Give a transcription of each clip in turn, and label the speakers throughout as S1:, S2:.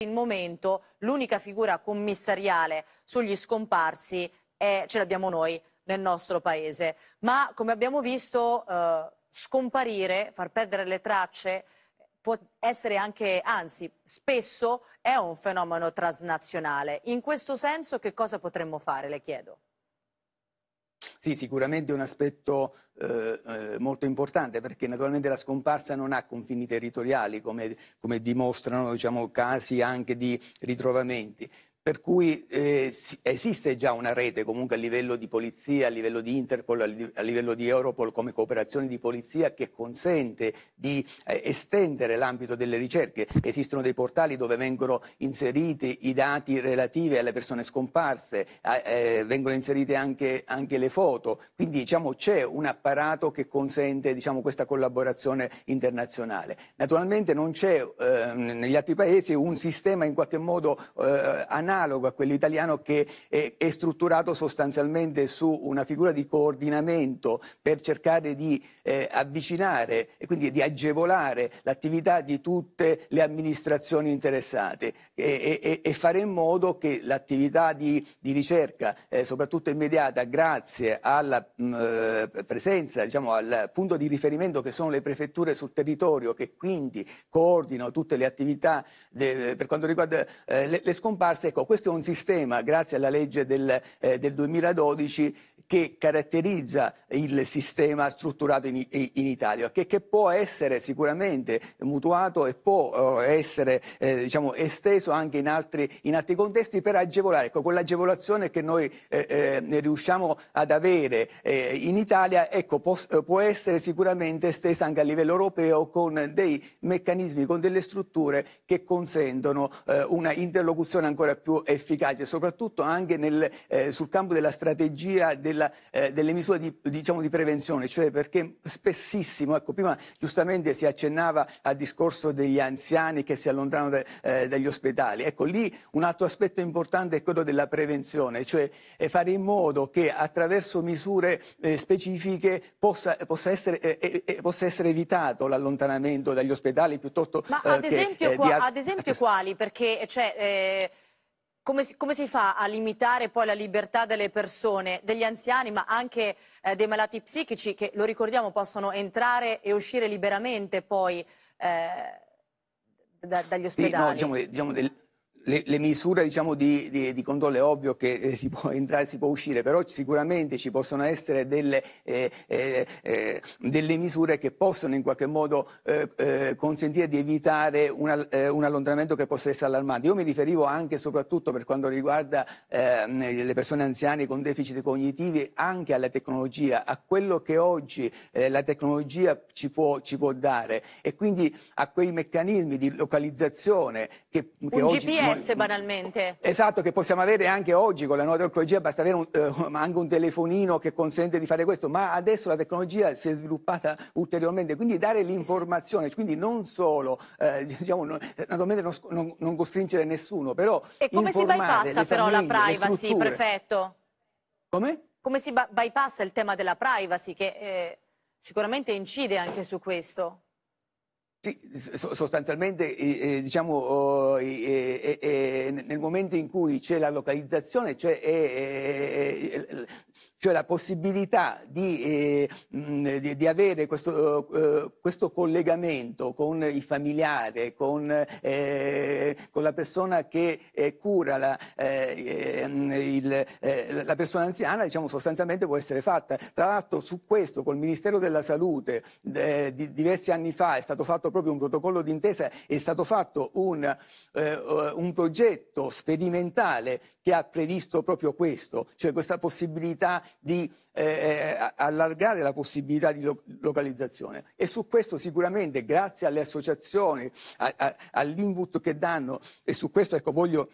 S1: il momento l'unica figura commissariale sugli scomparsi è, ce l'abbiamo noi nel nostro paese. Ma come abbiamo visto eh, scomparire, far perdere le tracce può essere anche, anzi spesso è un fenomeno transnazionale. In questo senso che cosa potremmo fare, le chiedo?
S2: Sì, sicuramente è un aspetto eh, eh, molto importante perché naturalmente la scomparsa non ha confini territoriali come, come dimostrano diciamo, casi anche di ritrovamenti per cui eh, esiste già una rete comunque a livello di polizia, a livello di Interpol, a, livello di Europol come cooperazione di polizia che consente di eh, estendere l'ambito delle ricerche. Esistono dei portali dove vengono inseriti i dati relativi alle persone scomparse, eh, vengono inserite anche, anche, le foto, quindi diciamo, c'è un apparato che consente diciamo, questa collaborazione internazionale. Naturalmente non c'è eh, negli altri paesi un sistema in qualche modo eh, analogo analogo a quello italiano che è, è strutturato sostanzialmente su una figura di coordinamento per cercare di eh, avvicinare e quindi di agevolare l'attività di tutte le amministrazioni interessate e, e, e fare in modo che l'attività di, di ricerca, eh, soprattutto immediata, grazie alla mh, mm, eh, presenza, diciamo, al punto di riferimento che sono le prefetture sul territorio, che quindi coordinano tutte le attività de, per quanto riguarda eh, le, le scomparse, ecco, questo è un sistema, grazie alla legge del, eh, del 2012, che caratterizza il sistema strutturato in, in Italia, che, che, può essere sicuramente mutuato e può eh, essere eh, diciamo, esteso anche in altri, in altri, contesti per agevolare. Ecco, quell'agevolazione che noi eh, eh, riusciamo ad avere eh, in Italia ecco, può, può essere sicuramente estesa anche a livello europeo con dei meccanismi, con delle strutture che consentono eh, una interlocuzione ancora più efficace, soprattutto anche nel, eh, sul campo della strategia del della, eh, delle misure di, diciamo, di, prevenzione, cioè perché spessissimo, ecco, prima giustamente si accennava al discorso degli anziani che si allontanano da, eh, dagli ospedali, ecco lì un altro aspetto importante è quello della prevenzione, cioè eh, fare in modo che attraverso misure eh, specifiche possa, possa, essere, eh, possa, essere, evitato l'allontanamento dagli ospedali piuttosto Ma ad esempio, che, ad
S1: esempio quali? Perché cioè, come si, come si, fa a limitare poi la libertà delle persone, degli anziani, ma anche eh, dei malati psichici che, lo ricordiamo, possono entrare e uscire liberamente poi eh, da, dagli ospedali? Sì, no, diciamo,
S2: diciamo del le, le misure diciamo, di, di, di, controllo è ovvio che eh, si può entrare, e si può uscire, però sicuramente ci possono essere delle, eh, eh, eh delle misure che possono in qualche modo eh, eh, consentire di evitare una, un allontanamento che possa essere allarmante. Io mi riferivo anche e soprattutto per quanto riguarda ehm, le persone anziane con deficit cognitivi anche alla tecnologia, a quello che oggi la tecnologia ci può, ci può, dare e quindi a quei meccanismi di localizzazione che, che oggi... GPS successe
S1: banalmente.
S2: Esatto, che possiamo avere anche oggi con la nuova tecnologia, basta avere un, eh, anche un telefonino che consente di fare questo, ma adesso la tecnologia si è sviluppata ulteriormente, quindi dare l'informazione, quindi non solo, eh, diciamo, non, naturalmente non, non, non, costringere nessuno, però... E come si bypassa famiglie, però la privacy, prefetto?
S1: Come? Come si bypassa il tema della privacy che eh, sicuramente incide anche su questo?
S2: Sì, sostanzialmente eh, diciamo, oh, eh, eh, eh nel momento in cui c'è la localizzazione, cioè, eh, eh, cioè la possibilità di, mh, di, di avere questo, questo, collegamento con il familiare, con, con la persona che cura la, il, la, persona anziana, diciamo, sostanzialmente può essere fatta. Tra l'altro su questo col Ministero della Salute di, diversi anni fa è stato fatto fatto proprio un protocollo d'intesa, è stato fatto un, eh, un progetto sperimentale che ha previsto proprio questo, cioè questa possibilità di eh, eh, allargare la possibilità di lo- localizzazione. E su questo sicuramente, grazie alle associazioni, a, a, all'input che danno, e su questo ecco, voglio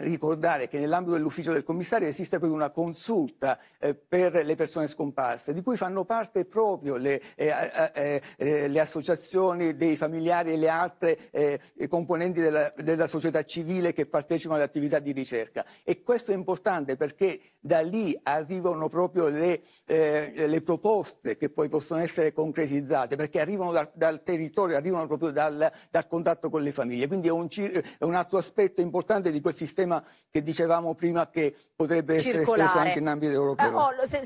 S2: ricordare che nell'ambito dell'ufficio del commissario esiste proprio una consulta eh, per le persone scomparse, di cui fanno parte proprio le, eh, eh, le associazioni dei familiari e le altre eh, componenti della, della, società civile che partecipano alle attività di ricerca. E questo è importante perché da lì arrivano proprio le, eh, le proposte che poi possono essere concretizzate, perché arrivano da, dal territorio, arrivano proprio dal, dal, contatto con le famiglie. Quindi è un, è un altro aspetto importante di quel sistema tema che dicevamo prima che potrebbe Circolare. essere esteso anche in ambito europeo. Ah,
S1: oh, se,